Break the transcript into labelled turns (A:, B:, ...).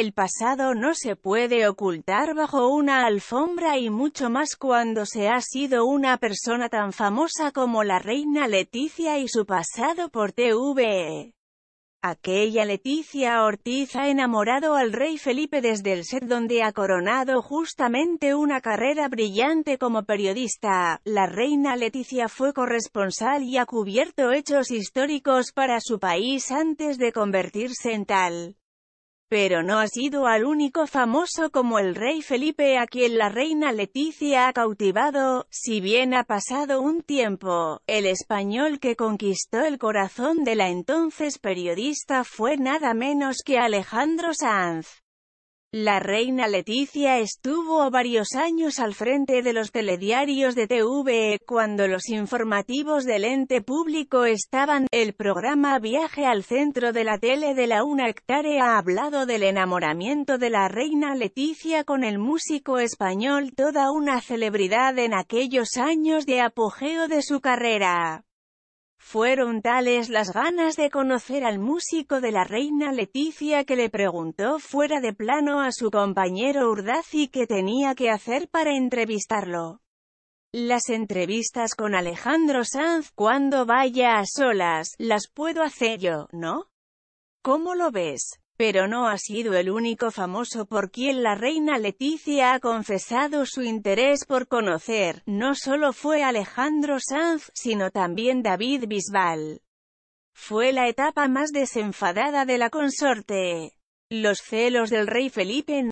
A: El pasado no se puede ocultar bajo una alfombra y mucho más cuando se ha sido una persona tan famosa como la reina Leticia y su pasado por TV. Aquella Leticia Ortiz ha enamorado al rey Felipe desde el set donde ha coronado justamente una carrera brillante como periodista. La reina Leticia fue corresponsal y ha cubierto hechos históricos para su país antes de convertirse en tal. Pero no ha sido al único famoso como el rey Felipe a quien la reina Leticia ha cautivado, si bien ha pasado un tiempo, el español que conquistó el corazón de la entonces periodista fue nada menos que Alejandro Sanz. La reina Leticia estuvo varios años al frente de los telediarios de TV cuando los informativos del ente público estaban, el programa Viaje al centro de la tele de la una hectárea ha hablado del enamoramiento de la reina Leticia con el músico español toda una celebridad en aquellos años de apogeo de su carrera. Fueron tales las ganas de conocer al músico de la reina Leticia que le preguntó fuera de plano a su compañero Urdazi qué tenía que hacer para entrevistarlo. Las entrevistas con Alejandro Sanz, cuando vaya a solas, las puedo hacer yo, ¿no? ¿Cómo lo ves? Pero no ha sido el único famoso por quien la reina Leticia ha confesado su interés por conocer, no solo fue Alejandro Sanz, sino también David Bisbal. Fue la etapa más desenfadada de la consorte. Los celos del rey Felipe